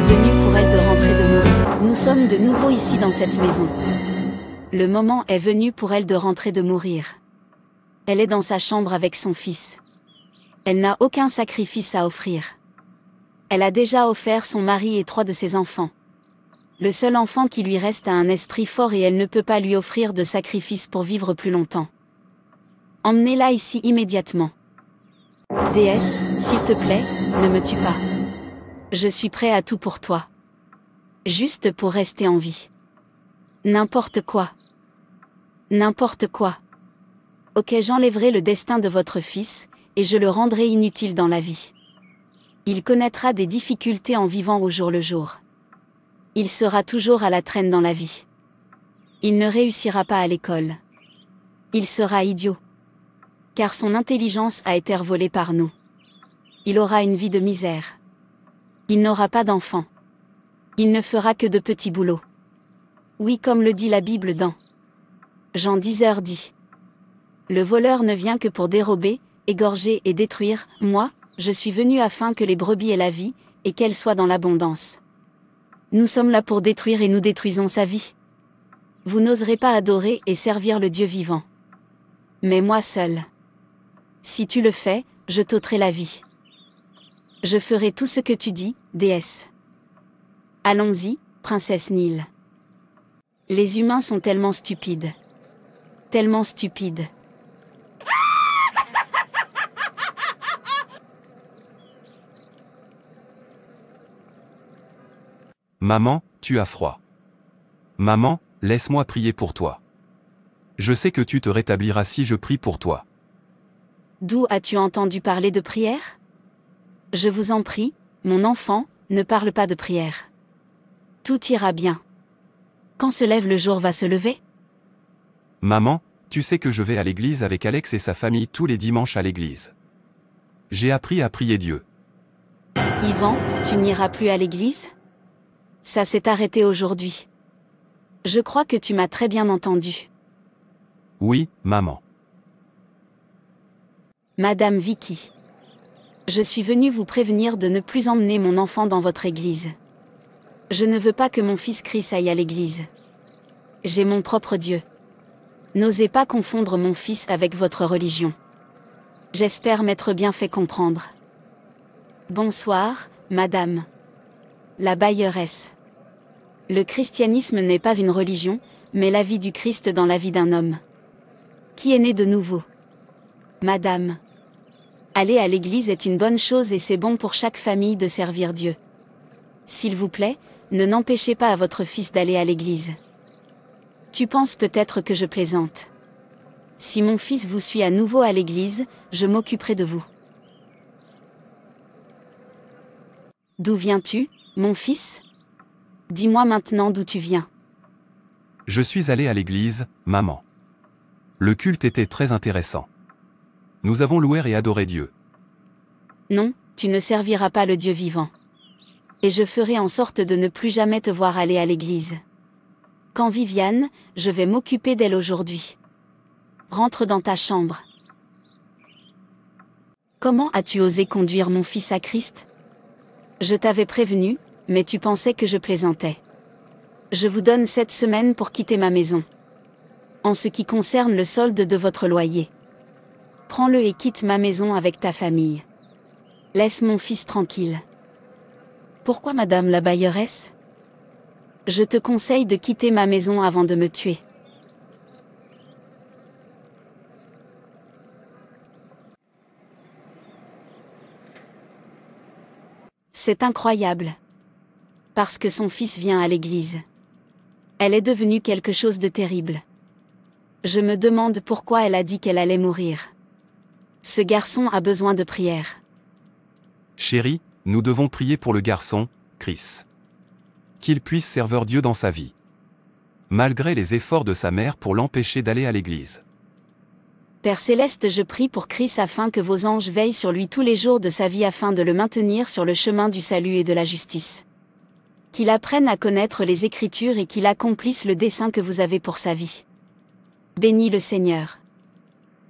est venu pour elle de rentrer de mourir. Nous sommes de nouveau ici dans cette maison. Le moment est venu pour elle de rentrer de mourir. Elle est dans sa chambre avec son fils. Elle n'a aucun sacrifice à offrir. Elle a déjà offert son mari et trois de ses enfants. Le seul enfant qui lui reste a un esprit fort et elle ne peut pas lui offrir de sacrifice pour vivre plus longtemps. Emmenez-la ici immédiatement. Déesse, s'il te plaît, ne me tue pas. Je suis prêt à tout pour toi. Juste pour rester en vie. N'importe quoi. N'importe quoi. Ok, j'enlèverai le destin de votre fils, et je le rendrai inutile dans la vie. Il connaîtra des difficultés en vivant au jour le jour. Il sera toujours à la traîne dans la vie. Il ne réussira pas à l'école. Il sera idiot. Car son intelligence a été volée par nous. Il aura une vie de misère. Il n'aura pas d'enfant. Il ne fera que de petits boulots. Oui, comme le dit la Bible dans Jean 10 h dit. Le voleur ne vient que pour dérober, égorger et détruire, moi, je suis venu afin que les brebis aient la vie, et qu'elles soient dans l'abondance. Nous sommes là pour détruire et nous détruisons sa vie. Vous n'oserez pas adorer et servir le Dieu vivant. Mais moi seul. Si tu le fais, je t'ôterai la vie. Je ferai tout ce que tu dis, déesse. Allons-y, princesse Nil. Les humains sont tellement stupides. Tellement stupides. Maman, tu as froid. Maman, laisse-moi prier pour toi. Je sais que tu te rétabliras si je prie pour toi. D'où as-tu entendu parler de prière Je vous en prie, mon enfant, ne parle pas de prière. Tout ira bien. Quand se lève le jour va se lever Maman, tu sais que je vais à l'église avec Alex et sa famille tous les dimanches à l'église. J'ai appris à prier Dieu. Yvan, tu n'iras plus à l'église Ça s'est arrêté aujourd'hui. Je crois que tu m'as très bien entendu. Oui, maman. Madame Vicky. Je suis venu vous prévenir de ne plus emmener mon enfant dans votre église. Je ne veux pas que mon fils Chris aille à l'église. J'ai mon propre Dieu. N'osez pas confondre mon fils avec votre religion. J'espère m'être bien fait comprendre. Bonsoir, madame. La bailleuresse. Le christianisme n'est pas une religion, mais la vie du Christ dans la vie d'un homme. Qui est né de nouveau Madame. Aller à l'église est une bonne chose et c'est bon pour chaque famille de servir Dieu. S'il vous plaît, ne n'empêchez pas à votre fils d'aller à l'église. Tu penses peut-être que je plaisante. Si mon fils vous suit à nouveau à l'église, je m'occuperai de vous. D'où viens-tu, mon fils Dis-moi maintenant d'où tu viens. Je suis allé à l'église, maman. Le culte était très intéressant. Nous avons loué et adoré Dieu. Non, tu ne serviras pas le Dieu vivant. Et je ferai en sorte de ne plus jamais te voir aller à l'église. Quand Viviane, je vais m'occuper d'elle aujourd'hui. Rentre dans ta chambre. Comment as-tu osé conduire mon fils à Christ Je t'avais prévenu, mais tu pensais que je plaisantais. Je vous donne cette semaine pour quitter ma maison. En ce qui concerne le solde de votre loyer. Prends-le et quitte ma maison avec ta famille. Laisse mon fils tranquille. Pourquoi Madame la bailleresse Je te conseille de quitter ma maison avant de me tuer. C'est incroyable. Parce que son fils vient à l'église. Elle est devenue quelque chose de terrible. Je me demande pourquoi elle a dit qu'elle allait mourir. Ce garçon a besoin de prière. Chérie, nous devons prier pour le garçon, Chris. Qu'il puisse servir Dieu dans sa vie. Malgré les efforts de sa mère pour l'empêcher d'aller à l'église. Père céleste, je prie pour Chris afin que vos anges veillent sur lui tous les jours de sa vie afin de le maintenir sur le chemin du salut et de la justice. Qu'il apprenne à connaître les Écritures et qu'il accomplisse le dessein que vous avez pour sa vie. Bénis le Seigneur.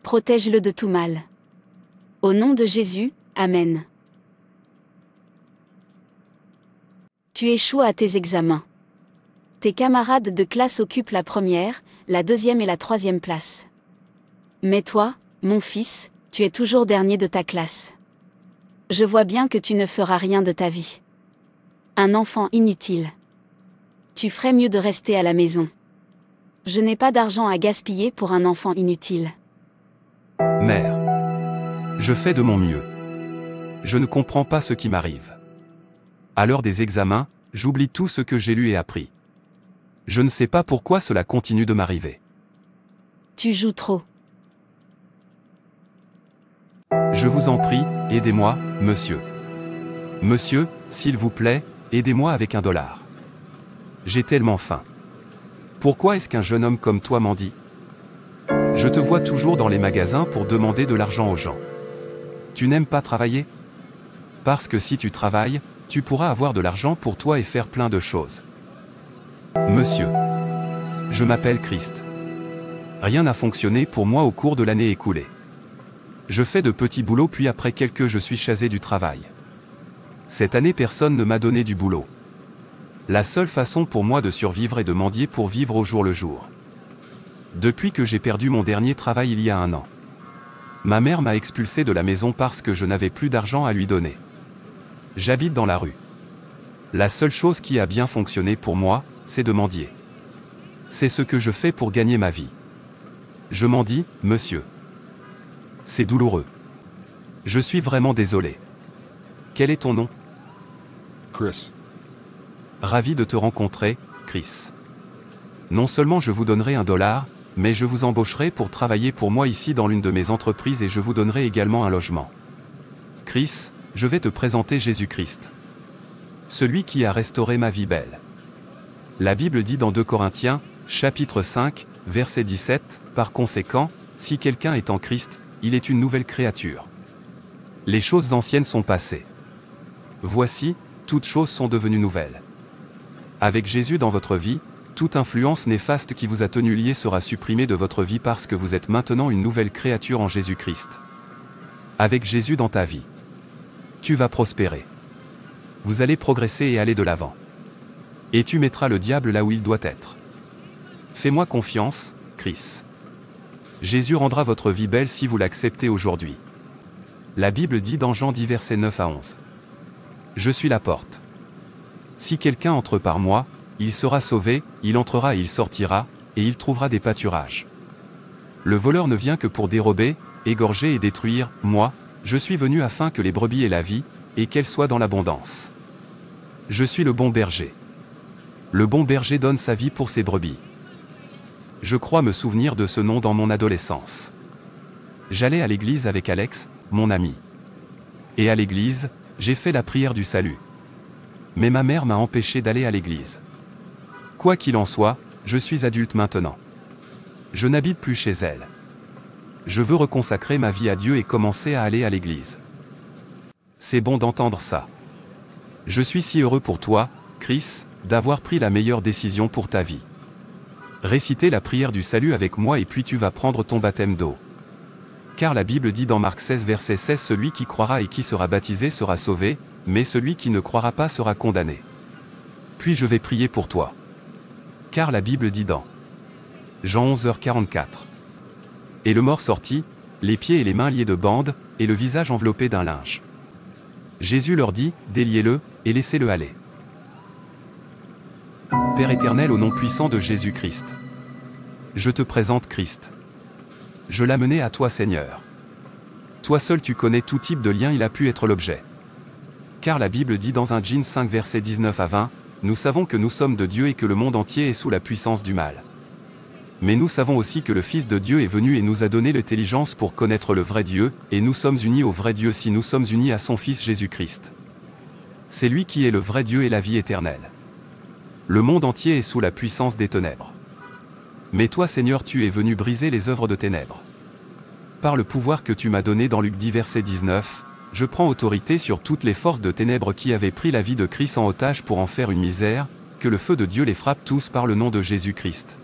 Protège-le de tout mal. Au nom de Jésus, Amen. Tu échoues à tes examens. Tes camarades de classe occupent la première, la deuxième et la troisième place. Mais toi, mon fils, tu es toujours dernier de ta classe. Je vois bien que tu ne feras rien de ta vie. Un enfant inutile. Tu ferais mieux de rester à la maison. Je n'ai pas d'argent à gaspiller pour un enfant inutile. Mère. Je fais de mon mieux. Je ne comprends pas ce qui m'arrive. À l'heure des examens, j'oublie tout ce que j'ai lu et appris. Je ne sais pas pourquoi cela continue de m'arriver. Tu joues trop. Je vous en prie, aidez-moi, monsieur. Monsieur, s'il vous plaît, aidez-moi avec un dollar. J'ai tellement faim. Pourquoi est-ce qu'un jeune homme comme toi m'en dit Je te vois toujours dans les magasins pour demander de l'argent aux gens. Tu n'aimes pas travailler Parce que si tu travailles, tu pourras avoir de l'argent pour toi et faire plein de choses. Monsieur. Je m'appelle Christ. Rien n'a fonctionné pour moi au cours de l'année écoulée. Je fais de petits boulots puis après quelques je suis chasé du travail. Cette année personne ne m'a donné du boulot. La seule façon pour moi de survivre est de mendier pour vivre au jour le jour. Depuis que j'ai perdu mon dernier travail il y a un an. Ma mère m'a expulsé de la maison parce que je n'avais plus d'argent à lui donner. J'habite dans la rue. La seule chose qui a bien fonctionné pour moi, c'est de mendier. C'est ce que je fais pour gagner ma vie. Je m'en dis, monsieur. C'est douloureux. Je suis vraiment désolé. Quel est ton nom Chris. Ravi de te rencontrer, Chris. Non seulement je vous donnerai un dollar, mais je vous embaucherai pour travailler pour moi ici dans l'une de mes entreprises et je vous donnerai également un logement. Chris, je vais te présenter Jésus-Christ. Celui qui a restauré ma vie belle. La Bible dit dans 2 Corinthiens, chapitre 5, verset 17, Par conséquent, si quelqu'un est en Christ, il est une nouvelle créature. Les choses anciennes sont passées. Voici, toutes choses sont devenues nouvelles. Avec Jésus dans votre vie, toute influence néfaste qui vous a tenu lié sera supprimée de votre vie parce que vous êtes maintenant une nouvelle créature en Jésus-Christ. Avec Jésus dans ta vie, tu vas prospérer. Vous allez progresser et aller de l'avant. Et tu mettras le diable là où il doit être. Fais-moi confiance, Chris. Jésus rendra votre vie belle si vous l'acceptez aujourd'hui. La Bible dit dans Jean 10 versets 9 à 11. Je suis la porte. Si quelqu'un entre par moi, il sera sauvé, il entrera et il sortira, et il trouvera des pâturages. Le voleur ne vient que pour dérober, égorger et détruire, moi, je suis venu afin que les brebis aient la vie, et qu'elles soient dans l'abondance. Je suis le bon berger. Le bon berger donne sa vie pour ses brebis. Je crois me souvenir de ce nom dans mon adolescence. J'allais à l'église avec Alex, mon ami. Et à l'église, j'ai fait la prière du salut. Mais ma mère m'a empêché d'aller à l'église. Quoi qu'il en soit, je suis adulte maintenant. Je n'habite plus chez elle. Je veux reconsacrer ma vie à Dieu et commencer à aller à l'église. C'est bon d'entendre ça. Je suis si heureux pour toi, Chris, d'avoir pris la meilleure décision pour ta vie. Récitez la prière du salut avec moi et puis tu vas prendre ton baptême d'eau. Car la Bible dit dans Marc 16 verset 16 Celui qui croira et qui sera baptisé sera sauvé, mais celui qui ne croira pas sera condamné. Puis je vais prier pour toi car la Bible dit dans Jean 11h44. Et le mort sortit, les pieds et les mains liés de bandes, et le visage enveloppé d'un linge. Jésus leur dit, déliez-le, et laissez-le aller. Père éternel au nom puissant de Jésus-Christ. Je te présente Christ. Je l'amenais à toi Seigneur. Toi seul tu connais tout type de lien il a pu être l'objet. Car la Bible dit dans un jean 5 verset 19 à 20, nous savons que nous sommes de Dieu et que le monde entier est sous la puissance du mal. Mais nous savons aussi que le Fils de Dieu est venu et nous a donné l'intelligence pour connaître le vrai Dieu, et nous sommes unis au vrai Dieu si nous sommes unis à son Fils Jésus-Christ. C'est lui qui est le vrai Dieu et la vie éternelle. Le monde entier est sous la puissance des ténèbres. Mais toi Seigneur tu es venu briser les œuvres de ténèbres. Par le pouvoir que tu m'as donné dans Luc 10 verset 19, je prends autorité sur toutes les forces de ténèbres qui avaient pris la vie de Christ en otage pour en faire une misère, que le feu de Dieu les frappe tous par le nom de Jésus-Christ.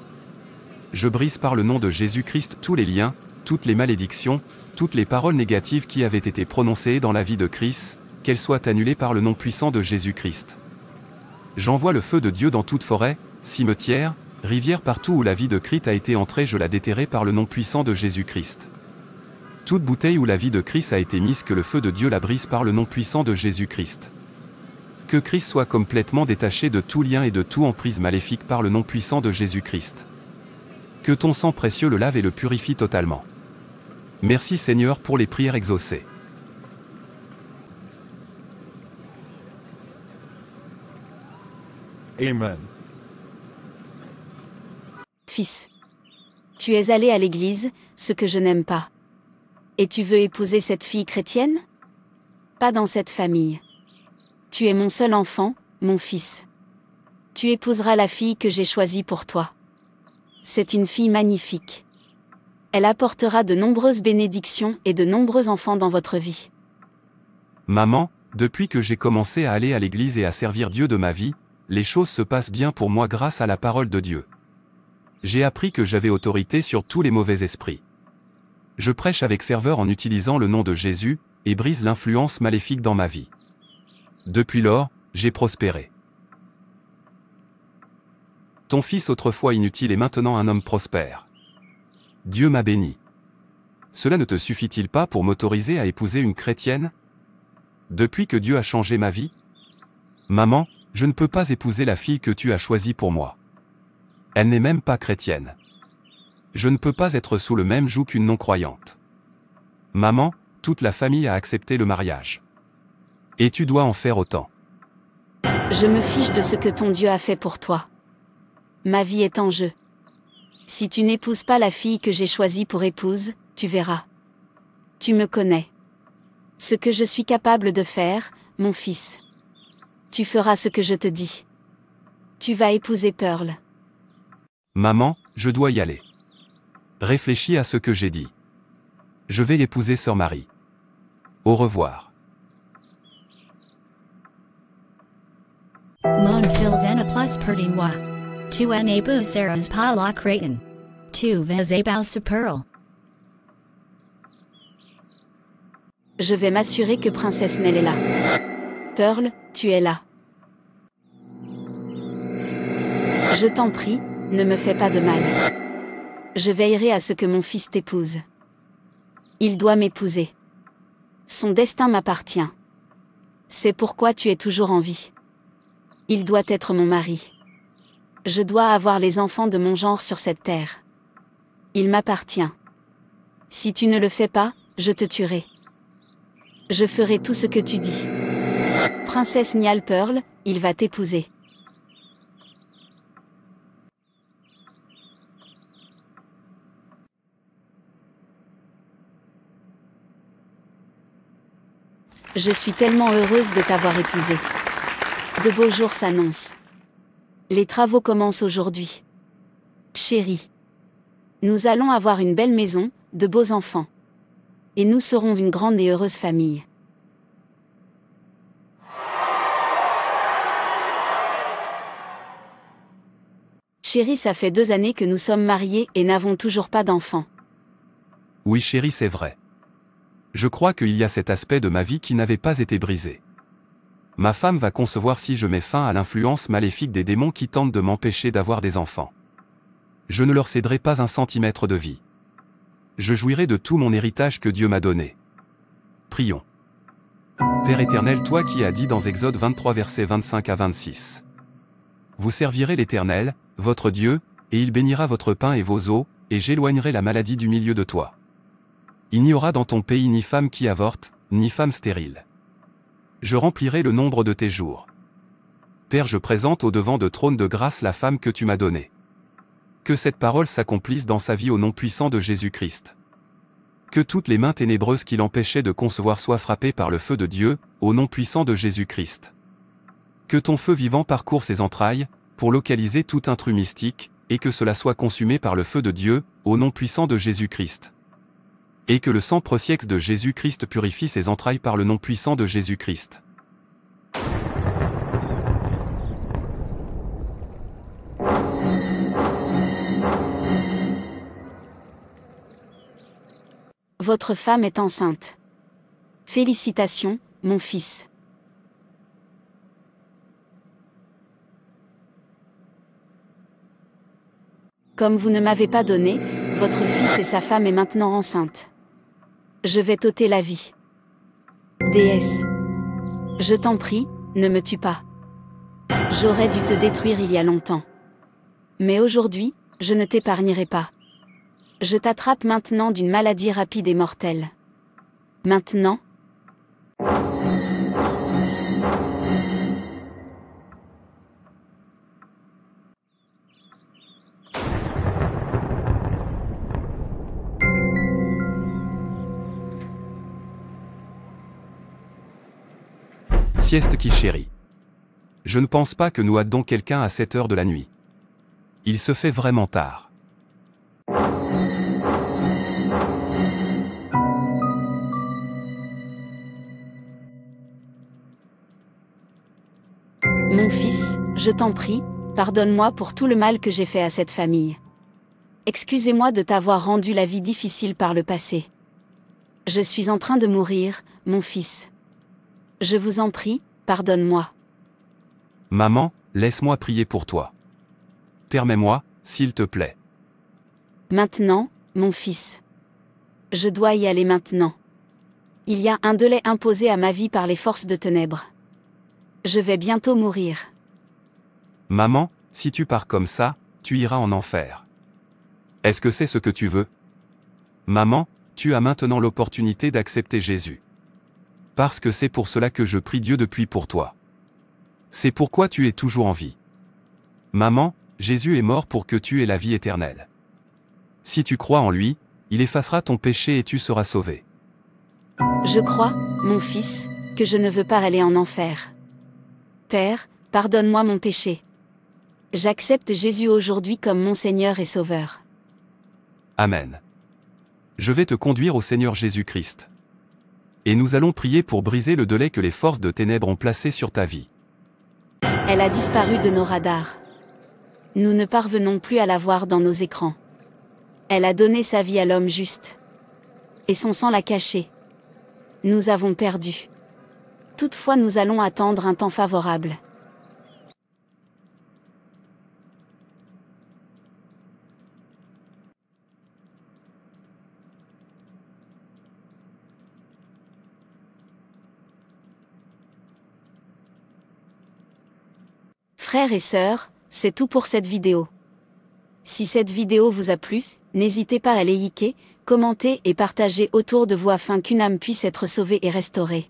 Je brise par le nom de Jésus-Christ tous les liens, toutes les malédictions, toutes les paroles négatives qui avaient été prononcées dans la vie de Christ, qu'elles soient annulées par le nom puissant de Jésus-Christ. J'envoie le feu de Dieu dans toute forêt, cimetière, rivière partout où la vie de Christ a été entrée, je la déterrai par le nom puissant de Jésus-Christ toute bouteille où la vie de Christ a été mise que le feu de Dieu la brise par le nom puissant de Jésus-Christ. Que Christ soit complètement détaché de tout lien et de tout emprise maléfique par le nom puissant de Jésus-Christ. Que ton sang précieux le lave et le purifie totalement. Merci Seigneur pour les prières exaucées. Amen. Fils, tu es allé à l'église, ce que je n'aime pas. Et tu veux épouser cette fille chrétienne Pas dans cette famille. Tu es mon seul enfant, mon fils. Tu épouseras la fille que j'ai choisie pour toi. C'est une fille magnifique. Elle apportera de nombreuses bénédictions et de nombreux enfants dans votre vie. Maman, depuis que j'ai commencé à aller à l'église et à servir Dieu de ma vie, les choses se passent bien pour moi grâce à la parole de Dieu. J'ai appris que j'avais autorité sur tous les mauvais esprits. Je prêche avec ferveur en utilisant le nom de Jésus, et brise l'influence maléfique dans ma vie. Depuis lors, j'ai prospéré. Ton fils autrefois inutile est maintenant un homme prospère. Dieu m'a béni. Cela ne te suffit-il pas pour m'autoriser à épouser une chrétienne Depuis que Dieu a changé ma vie Maman, je ne peux pas épouser la fille que tu as choisie pour moi. Elle n'est même pas chrétienne. Je ne peux pas être sous le même joug qu'une non-croyante. Maman, toute la famille a accepté le mariage. Et tu dois en faire autant. Je me fiche de ce que ton Dieu a fait pour toi. Ma vie est en jeu. Si tu n'épouses pas la fille que j'ai choisie pour épouse, tu verras. Tu me connais. Ce que je suis capable de faire, mon fils. Tu feras ce que je te dis. Tu vas épouser Pearl. Maman, je dois y aller. Réfléchis à ce que j'ai dit. Je vais épouser Sœur Marie. Au revoir. Mon fils moi. Tu Tu Je vais m'assurer que Princesse Nell est là. Pearl, tu es là. Je t'en prie, ne me fais pas de mal je veillerai à ce que mon fils t'épouse. Il doit m'épouser. Son destin m'appartient. C'est pourquoi tu es toujours en vie. Il doit être mon mari. Je dois avoir les enfants de mon genre sur cette terre. Il m'appartient. Si tu ne le fais pas, je te tuerai. Je ferai tout ce que tu dis. Princesse Nial Pearl, il va t'épouser. Je suis tellement heureuse de t'avoir épousé. De beaux jours s'annoncent. Les travaux commencent aujourd'hui. Chérie, nous allons avoir une belle maison, de beaux enfants. Et nous serons une grande et heureuse famille. Chérie, ça fait deux années que nous sommes mariés et n'avons toujours pas d'enfants. Oui chérie, c'est vrai je crois qu'il y a cet aspect de ma vie qui n'avait pas été brisé. Ma femme va concevoir si je mets fin à l'influence maléfique des démons qui tentent de m'empêcher d'avoir des enfants. Je ne leur céderai pas un centimètre de vie. Je jouirai de tout mon héritage que Dieu m'a donné. Prions. Père éternel, toi qui as dit dans Exode 23 versets 25 à 26. Vous servirez l'Éternel, votre Dieu, et il bénira votre pain et vos eaux, et j'éloignerai la maladie du milieu de toi. Il n'y aura dans ton pays ni femme qui avorte, ni femme stérile. Je remplirai le nombre de tes jours. Père, je présente au devant de trône de grâce la femme que tu m'as donnée. Que cette parole s'accomplisse dans sa vie au nom puissant de Jésus-Christ. Que toutes les mains ténébreuses qui l'empêchaient de concevoir soient frappées par le feu de Dieu, au nom puissant de Jésus-Christ. Que ton feu vivant parcourt ses entrailles, pour localiser tout intrus mystique, et que cela soit consumé par le feu de Dieu, au nom puissant de Jésus-Christ et que le sang prosiex de Jésus-Christ purifie ses entrailles par le nom puissant de Jésus-Christ. Votre femme est enceinte. Félicitations, mon fils. Comme vous ne m'avez pas donné, votre fils et sa femme est maintenant enceinte. Je vais t'ôter la vie. Déesse. Je t'en prie, ne me tue pas. J'aurais dû te détruire il y a longtemps. Mais aujourd'hui, je ne t'épargnerai pas. Je t'attrape maintenant d'une maladie rapide et mortelle. Maintenant, sieste qui chérit. Je ne pense pas que nous adons quelqu'un à 7 heures de la nuit. Il se fait vraiment tard. Mon fils, je t'en prie, pardonne-moi pour tout le mal que j'ai fait à cette famille. Excusez-moi de t'avoir rendu la vie difficile par le passé. Je suis en train de mourir, mon fils. Je vous en prie, pardonne-moi. Maman, laisse-moi prier pour toi. Permets-moi, s'il te plaît. Maintenant, mon fils. Je dois y aller maintenant. Il y a un délai imposé à ma vie par les forces de ténèbres. Je vais bientôt mourir. Maman, si tu pars comme ça, tu iras en enfer. Est-ce que c'est ce que tu veux Maman, tu as maintenant l'opportunité d'accepter Jésus parce que c'est pour cela que je prie Dieu depuis pour toi. C'est pourquoi tu es toujours en vie. Maman, Jésus est mort pour que tu aies la vie éternelle. Si tu crois en lui, il effacera ton péché et tu seras sauvé. Je crois, mon fils, que je ne veux pas aller en enfer. Père, pardonne-moi mon péché. J'accepte Jésus aujourd'hui comme mon Seigneur et Sauveur. Amen. Je vais te conduire au Seigneur Jésus-Christ et nous allons prier pour briser le délai que les forces de ténèbres ont placé sur ta vie. Elle a disparu de nos radars. Nous ne parvenons plus à la voir dans nos écrans. Elle a donné sa vie à l'homme juste. Et son sang l'a caché. Nous avons perdu. Toutefois nous allons attendre un temps favorable. Frères et sœurs, c'est tout pour cette vidéo. Si cette vidéo vous a plu, n'hésitez pas à liker, commenter et partager autour de vous afin qu'une âme puisse être sauvée et restaurée.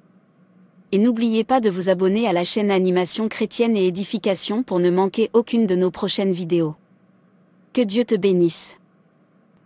Et n'oubliez pas de vous abonner à la chaîne Animation chrétienne et édification pour ne manquer aucune de nos prochaines vidéos. Que Dieu te bénisse.